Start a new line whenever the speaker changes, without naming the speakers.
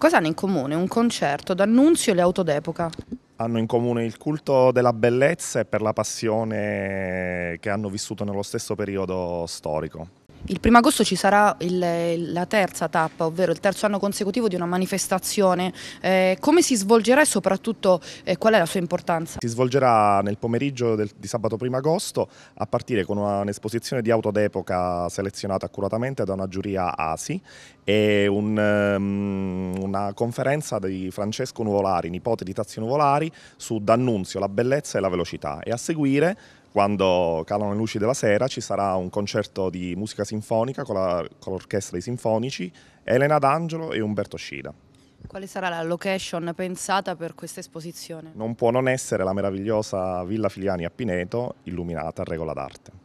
Cosa hanno in comune un concerto d'annunzio e le auto d'epoca?
hanno in comune il culto della bellezza e per la passione che hanno vissuto nello stesso periodo storico.
Il primo agosto ci sarà il, la terza tappa, ovvero il terzo anno consecutivo di una manifestazione. Eh, come si svolgerà e soprattutto eh, qual è la sua importanza? Si
svolgerà nel pomeriggio del, di sabato 1 agosto a partire con un'esposizione di auto d'epoca selezionata accuratamente da una giuria ASI e un, um, una conferenza di Francesco Nuvolari, nipote di Tazio Nuvolari, su D'Annunzio, la bellezza e la velocità. E a seguire quando calano le luci della sera ci sarà un concerto di musica sinfonica con, la, con l'orchestra dei sinfonici, Elena D'Angelo e Umberto Scida.
Quale sarà la location pensata per questa esposizione?
Non può non essere la meravigliosa Villa Filiani a Pineto, illuminata a regola d'arte.